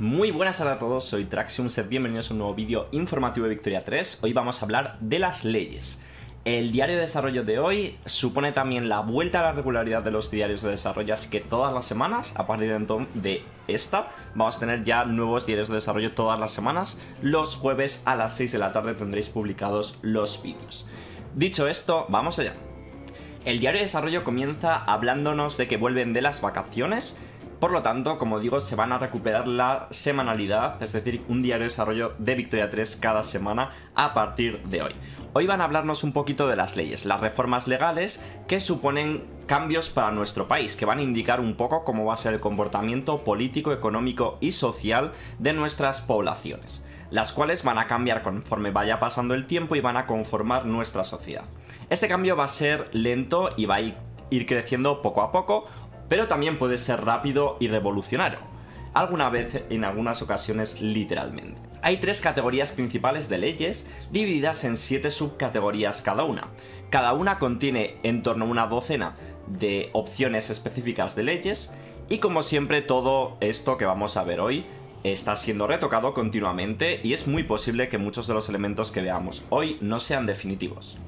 Muy buenas tardes a todos, soy ser bienvenidos a un nuevo vídeo informativo de Victoria 3. Hoy vamos a hablar de las leyes. El diario de desarrollo de hoy supone también la vuelta a la regularidad de los diarios de desarrollo, así que todas las semanas, a partir de, entonces, de esta, vamos a tener ya nuevos diarios de desarrollo todas las semanas. Los jueves a las 6 de la tarde tendréis publicados los vídeos. Dicho esto, vamos allá. El diario de desarrollo comienza hablándonos de que vuelven de las vacaciones por lo tanto, como digo, se van a recuperar la semanalidad, es decir, un diario de desarrollo de Victoria 3 cada semana a partir de hoy. Hoy van a hablarnos un poquito de las leyes, las reformas legales que suponen cambios para nuestro país, que van a indicar un poco cómo va a ser el comportamiento político, económico y social de nuestras poblaciones, las cuales van a cambiar conforme vaya pasando el tiempo y van a conformar nuestra sociedad. Este cambio va a ser lento y va a ir creciendo poco a poco, pero también puede ser rápido y revolucionario, alguna vez en algunas ocasiones literalmente. Hay tres categorías principales de leyes, divididas en siete subcategorías cada una. Cada una contiene en torno a una docena de opciones específicas de leyes, y como siempre todo esto que vamos a ver hoy está siendo retocado continuamente y es muy posible que muchos de los elementos que veamos hoy no sean definitivos.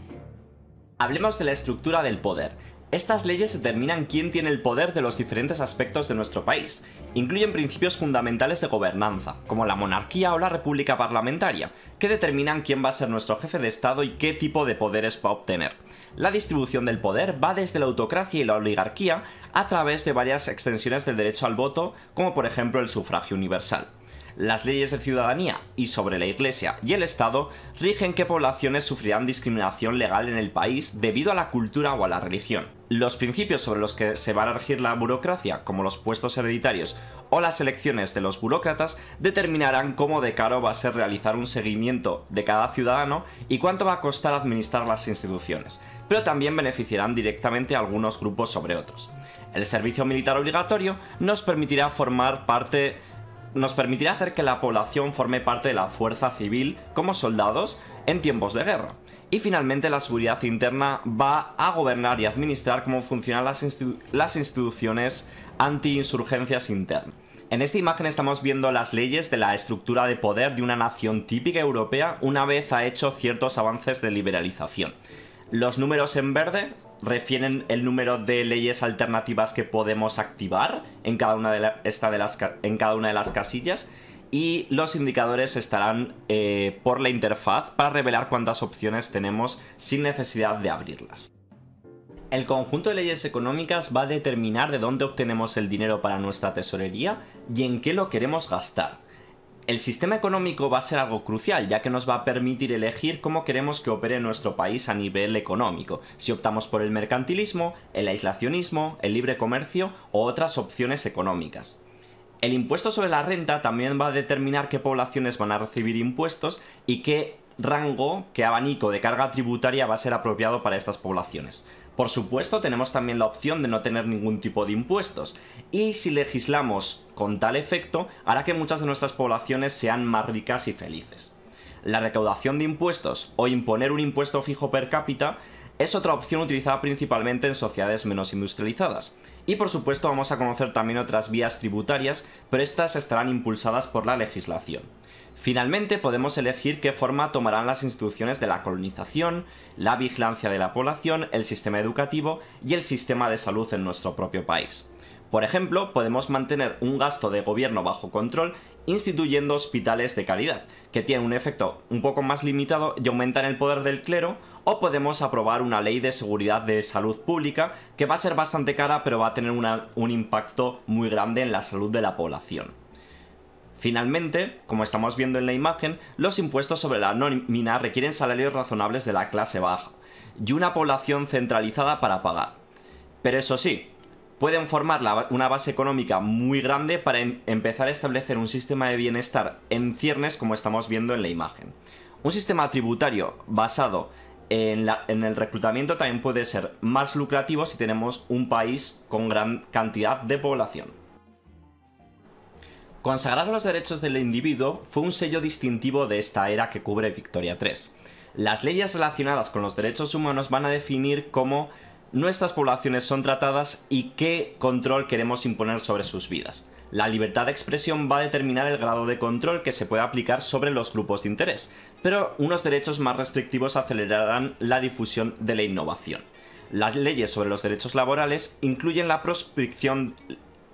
Hablemos de la estructura del poder. Estas leyes determinan quién tiene el poder de los diferentes aspectos de nuestro país. Incluyen principios fundamentales de gobernanza, como la monarquía o la república parlamentaria, que determinan quién va a ser nuestro jefe de Estado y qué tipo de poderes va a obtener. La distribución del poder va desde la autocracia y la oligarquía a través de varias extensiones del derecho al voto, como por ejemplo el sufragio universal. Las leyes de ciudadanía y sobre la Iglesia y el Estado rigen qué poblaciones sufrirán discriminación legal en el país debido a la cultura o a la religión. Los principios sobre los que se va a regir la burocracia, como los puestos hereditarios o las elecciones de los burócratas, determinarán cómo de caro va a ser realizar un seguimiento de cada ciudadano y cuánto va a costar administrar las instituciones, pero también beneficiarán directamente a algunos grupos sobre otros. El servicio militar obligatorio nos permitirá formar parte nos permitirá hacer que la población forme parte de la fuerza civil como soldados en tiempos de guerra. Y finalmente la seguridad interna va a gobernar y administrar cómo funcionan las, instituciones antiinsurgencias internas. En esta imagen estamos viendo las leyes de la estructura de poder de una nación típica europea una vez ha hecho ciertos avances de liberalización. Los números en verde refieren el número de leyes alternativas que podemos activar en cada una de, las, en cada una de las casillas y los indicadores estarán eh, por la interfaz para revelar cuántas opciones tenemos sin necesidad de abrirlas. El conjunto de leyes económicas va a determinar de dónde obtenemos el dinero para nuestra tesorería y en qué lo queremos gastar. El sistema económico va a ser algo crucial, ya que nos va a permitir elegir cómo queremos que opere nuestro país a nivel económico, si optamos por el mercantilismo, el aislacionismo, el libre comercio o otras opciones económicas. El impuesto sobre la renta también va a determinar qué poblaciones van a recibir impuestos y qué rango, qué abanico de carga tributaria va a ser apropiado para estas poblaciones. Por supuesto, tenemos también la opción de no tener ningún tipo de impuestos. Y si legislamos con tal efecto hará que muchas de nuestras poblaciones sean más ricas y felices. La recaudación de impuestos o imponer un impuesto fijo per cápita es otra opción utilizada principalmente en sociedades menos industrializadas. Y por supuesto vamos a conocer también otras vías tributarias, pero estas estarán impulsadas por la legislación. Finalmente podemos elegir qué forma tomarán las instituciones de la colonización, la vigilancia de la población, el sistema educativo y el sistema de salud en nuestro propio país. Por ejemplo, podemos mantener un gasto de gobierno bajo control instituyendo hospitales de calidad, que tienen un efecto un poco más limitado y aumentan el poder del clero, o podemos aprobar una ley de seguridad de salud pública, que va a ser bastante cara pero va a tener un impacto muy grande en la salud de la población. Finalmente, como estamos viendo en la imagen, los impuestos sobre la nómina requieren salarios razonables de la clase baja y una población centralizada para pagar. Pero eso sí, pueden formar una base económica muy grande para em-, empezar a establecer un sistema de bienestar en ciernes como estamos viendo en la imagen. Un sistema tributario basado en, en, el reclutamiento también puede ser más lucrativo si tenemos un país con gran cantidad de población. Consagrar los derechos del individuo fue un sello distintivo de esta era que cubre Victoria III. Las leyes relacionadas con los derechos humanos van a definir cómo nuestras poblaciones son tratadas y qué control queremos imponer sobre sus vidas. La libertad de expresión va a determinar el grado de control que se pueda aplicar sobre los grupos de interés, pero unos derechos más restrictivos acelerarán la difusión de la innovación. Las leyes sobre los derechos laborales incluyen la proscripción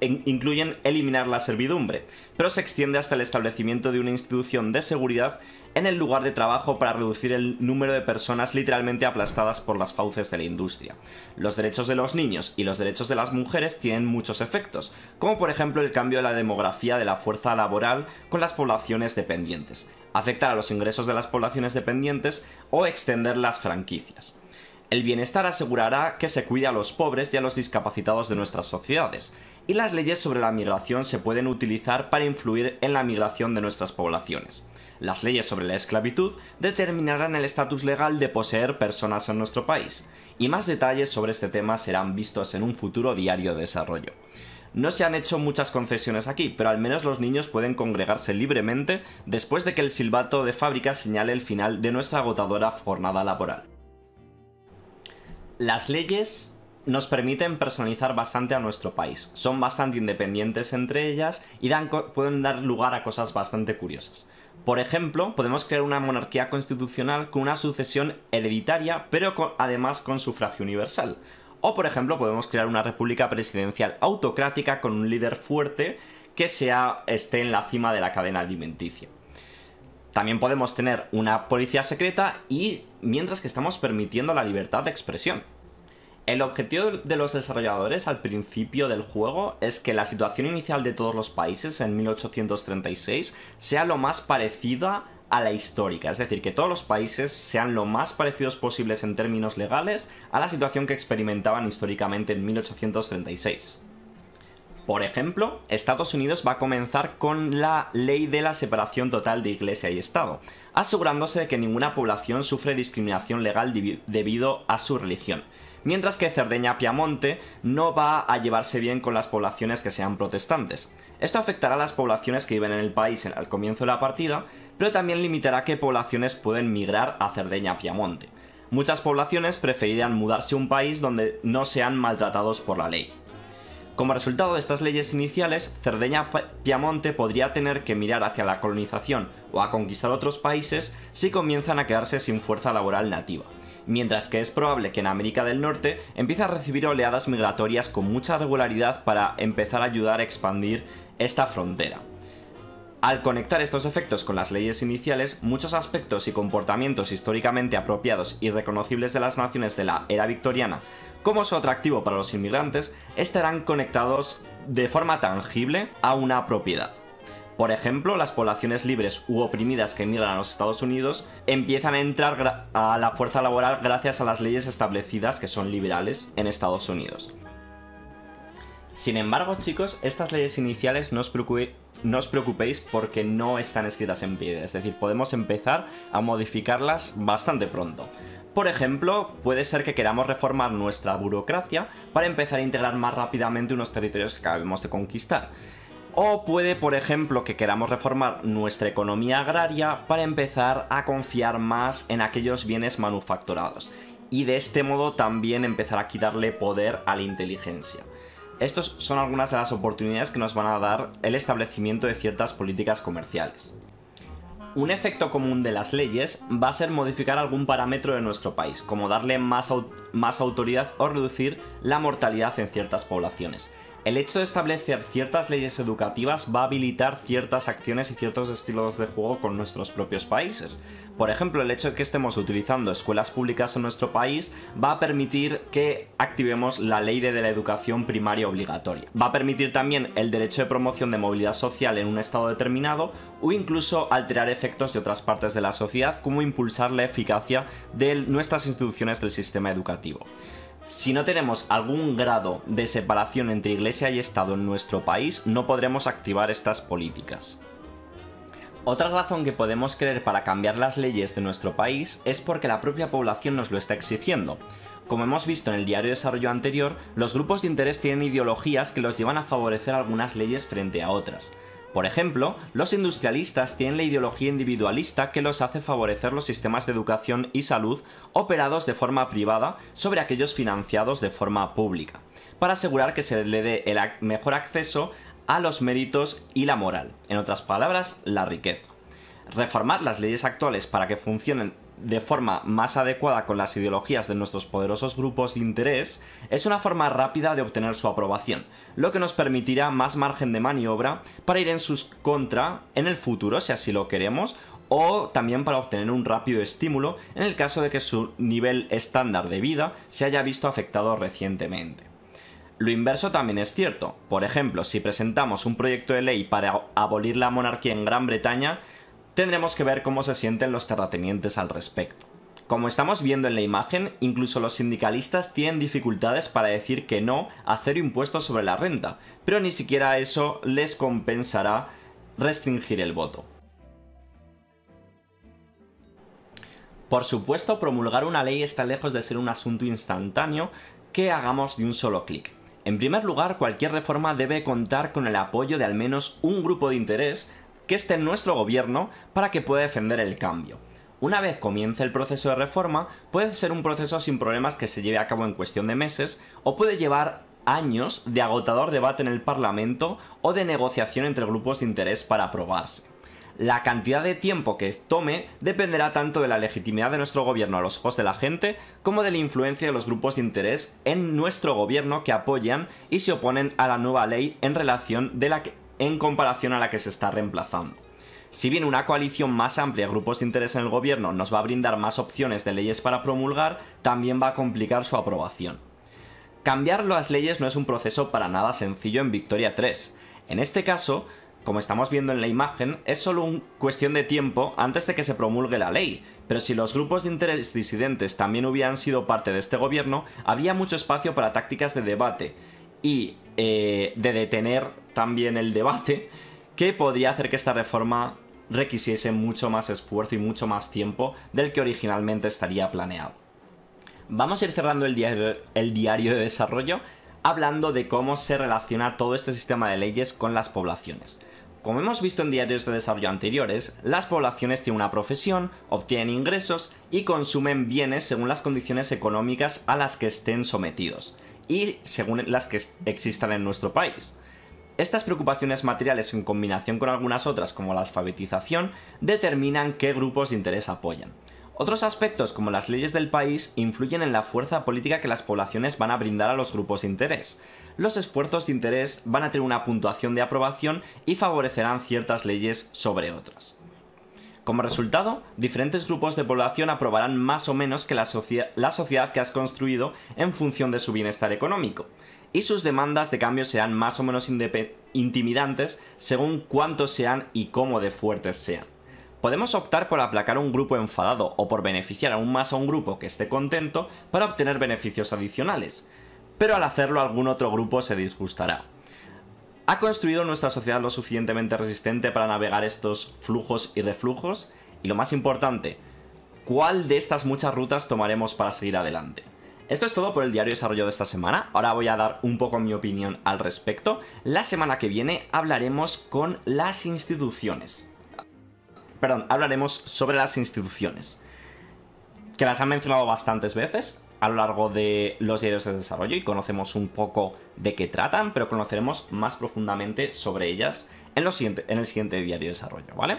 incluyen eliminar la servidumbre, pero se extiende hasta el establecimiento de una institución de seguridad en el lugar de trabajo para reducir el número de personas literalmente aplastadas por las fauces de la industria. Los derechos de los niños y los derechos de las mujeres tienen muchos efectos, como por ejemplo el cambio de la demografía de la fuerza laboral con las poblaciones dependientes, afectar a los ingresos de las poblaciones dependientes o extender las franquicias. El bienestar asegurará que se cuide a los pobres y a los discapacitados de nuestras sociedades, y las leyes sobre la migración se pueden utilizar para influir en la migración de nuestras poblaciones. Las leyes sobre la esclavitud determinarán el estatus legal de poseer personas en nuestro país, y más detalles sobre este tema serán vistos en un futuro diario de desarrollo. No se han hecho muchas concesiones aquí, pero al menos los niños pueden congregarse libremente después de que el silbato de fábrica señale el final de nuestra agotadora jornada laboral. Las leyes nos permiten personalizar bastante a nuestro país. Son bastante independientes entre ellas y dan pueden dar lugar a cosas bastante curiosas. Por ejemplo, podemos crear una monarquía constitucional con una sucesión hereditaria, pero además con sufragio universal. O por ejemplo, podemos crear una república presidencial autocrática con un líder fuerte que esté en la cima de la cadena alimenticia. También podemos tener una policía secreta y mientras que estamos permitiendo la libertad de expresión. El objetivo de los desarrolladores al principio del juego es que la situación inicial de todos los países en 1836 sea lo más parecida a la histórica, es decir, que todos los países sean lo más parecidos posibles en términos legales a la situación que experimentaban históricamente en 1836. Por ejemplo, Estados Unidos va a comenzar con la ley de la separación total de Iglesia y Estado, asegurándose de que ninguna población sufre discriminación legal debido a su religión mientras que Cerdeña-Piamonte no va a llevarse bien con las poblaciones que sean protestantes. Esto afectará a las poblaciones que viven en el país al comienzo de la partida, pero también limitará qué poblaciones pueden migrar a Cerdeña-Piamonte. Muchas poblaciones preferirán mudarse a un país donde no sean maltratados por la ley. Como resultado de estas leyes iniciales, Cerdeña-Piamonte podría tener que mirar hacia la colonización o a conquistar otros países si comienzan a quedarse sin fuerza laboral nativa mientras que es probable que en América del Norte empiece a recibir oleadas migratorias con mucha regularidad para empezar a ayudar a expandir esta frontera. Al conectar estos efectos con las leyes iniciales, muchos aspectos y comportamientos históricamente apropiados y reconocibles de las naciones de la era victoriana, como su atractivo para los inmigrantes, estarán conectados de forma tangible a una propiedad. Por ejemplo, las poblaciones libres u oprimidas que emigran a los Estados Unidos empiezan a entrar a la fuerza laboral gracias a las leyes establecidas que son liberales en Estados Unidos. Sin embargo, chicos, estas leyes iniciales nos os, no os preocupéis porque no están escritas en piedra, es decir, podemos empezar a modificarlas bastante pronto. Por ejemplo, puede ser que queramos reformar nuestra burocracia para empezar a integrar más rápidamente unos territorios que acabemos de conquistar. O puede, por ejemplo, que queramos reformar nuestra economía agraria para empezar a confiar más en aquellos bienes manufacturados. Y de este modo también empezar a quitarle poder a la inteligencia. Estas son algunas de las oportunidades que nos van a dar el establecimiento de ciertas políticas comerciales. Un efecto común de las leyes va a ser modificar algún parámetro de nuestro país, como darle más más autoridad o reducir la mortalidad en ciertas poblaciones. El hecho de establecer ciertas leyes educativas va a habilitar ciertas acciones y ciertos estilos de juego con nuestros propios países. Por ejemplo, el hecho de que estemos utilizando escuelas públicas en nuestro país va a permitir que activemos la ley de la educación primaria obligatoria. Va a permitir también el derecho de promoción de movilidad social en un estado determinado o incluso alterar efectos de otras partes de la sociedad como impulsar la eficacia de nuestras instituciones del sistema educativo. Si no tenemos algún grado de separación entre Iglesia y Estado en nuestro país, no podremos activar estas políticas. Otra razón que podemos creer para cambiar las leyes de nuestro país es porque la propia población nos lo está exigiendo. Como hemos visto en el diario de desarrollo anterior, los grupos de interés tienen ideologías que los llevan a favorecer algunas leyes frente a otras. Por ejemplo, los industrialistas tienen la ideología individualista que los hace favorecer los sistemas de educación y salud operados de forma privada sobre aquellos financiados de forma pública, para asegurar que se le dé el mejor acceso a los méritos y la moral, en otras palabras, la riqueza reformar las leyes actuales para que funcionen de forma más adecuada con las ideologías de nuestros poderosos grupos de interés, es una forma rápida de obtener su aprobación, lo que nos permitirá más margen de maniobra para ir en sus contra en el futuro, si así lo queremos, o también para obtener un rápido estímulo en el caso de que su nivel estándar de vida se haya visto afectado recientemente. Lo inverso también es cierto. Por ejemplo, si presentamos un proyecto de ley para abolir la monarquía en Gran Bretaña, tendremos que ver cómo se sienten los terratenientes al respecto. Como estamos viendo en la imagen, incluso los sindicalistas tienen dificultades para decir que no a impuestos sobre la renta, pero ni siquiera eso les compensará restringir el voto. Por supuesto, promulgar una ley está lejos de ser un asunto instantáneo que hagamos de un solo clic. En primer lugar, cualquier reforma debe contar con el apoyo de al menos un grupo de interés que esté en nuestro gobierno para que pueda defender el cambio. Una vez comience el proceso de reforma, puede ser un proceso sin problemas que se lleve a cabo en cuestión de meses o puede llevar años de agotador debate en el Parlamento o de negociación entre grupos de interés para aprobarse. La cantidad de tiempo que tome dependerá tanto de la legitimidad de nuestro gobierno a los ojos de la gente como de la influencia de los grupos de interés en nuestro gobierno que apoyan y se oponen a la nueva ley en relación de la que en comparación a la que se está reemplazando. Si bien una coalición más amplia de grupos de interés en el gobierno nos va a brindar más opciones de leyes para promulgar, también va a complicar su aprobación. Cambiar las leyes no es un proceso para nada sencillo en Victoria 3. En este caso, como estamos viendo en la imagen, es solo una cuestión de tiempo antes de que se promulgue la ley, pero si los grupos de interés disidentes también hubieran sido parte de este gobierno, había mucho espacio para tácticas de debate, y eh, de detener también el debate que podría hacer que esta reforma requisiese mucho más esfuerzo y mucho más tiempo del que originalmente estaría planeado. Vamos a ir cerrando el diario, el diario de desarrollo hablando de cómo se relaciona todo este sistema de leyes con las poblaciones. Como hemos visto en diarios de desarrollo anteriores, las poblaciones tienen una profesión, obtienen ingresos y consumen bienes según las condiciones económicas a las que estén sometidos y según las que existan en nuestro país. Estas preocupaciones materiales en combinación con algunas otras como la alfabetización determinan qué grupos de interés apoyan. Otros aspectos como las leyes del país influyen en la fuerza política que las poblaciones van a brindar a los grupos de interés. Los esfuerzos de interés van a tener una puntuación de aprobación y favorecerán ciertas leyes sobre otras. Como resultado, diferentes grupos de población aprobarán más o menos que la, sociedad que has construido en función de su bienestar económico, y sus demandas de cambio serán más o menos intimidantes según cuántos sean y cómo de fuertes sean. Podemos optar por aplacar a un grupo enfadado o por beneficiar aún más a un grupo que esté contento para obtener beneficios adicionales, pero al hacerlo algún otro grupo se disgustará. ¿Ha construido nuestra sociedad lo suficientemente resistente para navegar estos flujos y reflujos? Y lo más importante, ¿cuál de estas muchas rutas tomaremos para seguir adelante? Esto es todo por el diario desarrollo de esta semana, ahora voy a dar un poco mi opinión al respecto. La semana que viene hablaremos con las instituciones. Perdón, hablaremos sobre las instituciones, que las han mencionado bastantes veces, a lo largo de los diarios de desarrollo y conocemos un poco de qué tratan, pero conoceremos más profundamente sobre ellas en, en el siguiente diario de desarrollo, ¿vale?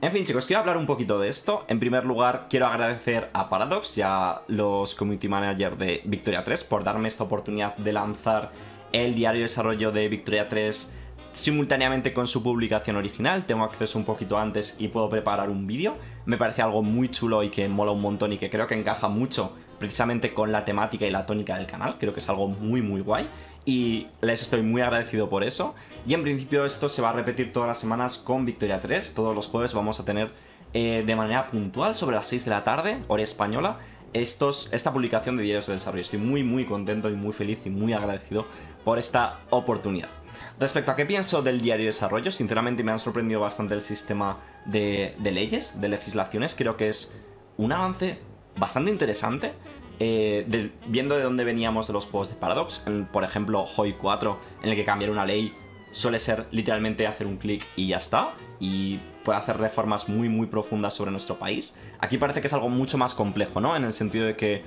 En fin, chicos, quiero hablar un poquito de esto. En primer lugar, quiero agradecer a Paradox y a los community managers de Victoria 3 por darme esta oportunidad de lanzar el diario de desarrollo de Victoria 3 simultáneamente con su publicación original. Tengo acceso un poquito antes y puedo preparar un vídeo. Me parece algo muy chulo y que mola un montón y que creo que encaja mucho precisamente con la temática y la tónica del canal, creo que es algo muy muy guay y les estoy muy agradecido por eso. Y en principio esto se va a repetir todas las semanas con Victoria 3, todos los jueves vamos a tener eh, de manera puntual sobre las 6 de la tarde, hora española, esta publicación de diarios de desarrollo. Estoy muy, muy contento y muy feliz y muy agradecido por esta oportunidad. Respecto a qué pienso del diario de desarrollo, sinceramente me han sorprendido bastante el sistema de, de leyes, de legislaciones. Creo que es un avance bastante interesante. Eh, viendo de dónde veníamos de los juegos de Paradox, por ejemplo, Hoy 4, en el que cambiar una ley suele ser literalmente hacer un clic y ya está, y puede hacer reformas muy, muy profundas sobre nuestro país. Aquí parece que es algo mucho más complejo, ¿no? En el sentido de que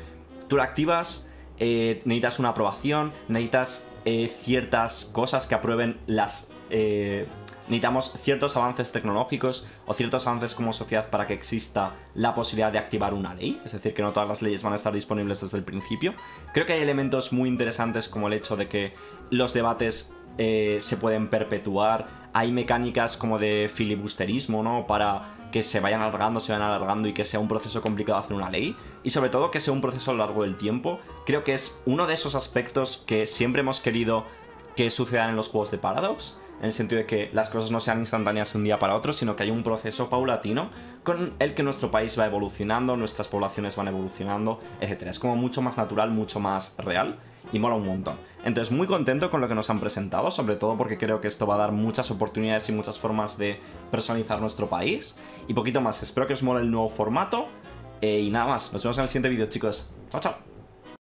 tú la activas, eh, necesitas una aprobación, necesitas eh, ciertas cosas que aprueben las eh, necesitamos ciertos avances tecnológicos o ciertos avances como sociedad para que exista la posibilidad de activar una ley, es decir, que no todas las leyes van a estar disponibles desde el principio. Creo que hay elementos muy interesantes como el hecho de que los debates eh, se pueden perpetuar, hay mecánicas como de filibusterismo, ¿no? Para que se vayan alargando, se vayan alargando y que sea un proceso complicado hacer una ley. Y sobre todo que sea un proceso a lo largo del tiempo. Creo que es uno de esos aspectos que siempre hemos querido que sucedan en los juegos de Paradox en el sentido de que las cosas no sean instantáneas de un día para otro, sino que hay un proceso paulatino con el que nuestro país va evolucionando, nuestras poblaciones van evolucionando, etc. Es como mucho más natural, mucho más real y mola un montón. Entonces, muy contento con lo que nos han presentado, sobre todo porque creo que esto va a dar muchas oportunidades y muchas formas de personalizar nuestro país. Y poquito más, espero que os mole el nuevo formato. Eh, y nada más, nos vemos en el siguiente vídeo, chicos. Chao, chao.